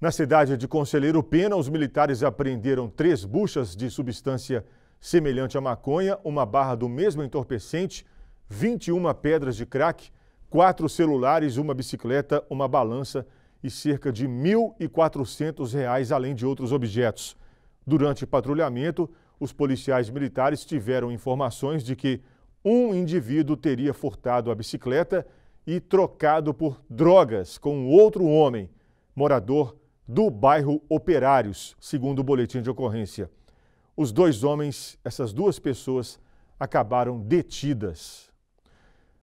Na cidade de Conselheiro Pena, os militares apreenderam três buchas de substância semelhante à maconha, uma barra do mesmo entorpecente, 21 pedras de crack, quatro celulares, uma bicicleta, uma balança e cerca de R$ 1.400, além de outros objetos. Durante patrulhamento, os policiais militares tiveram informações de que um indivíduo teria furtado a bicicleta e trocado por drogas com outro homem, morador do bairro Operários, segundo o boletim de ocorrência. Os dois homens, essas duas pessoas, acabaram detidas.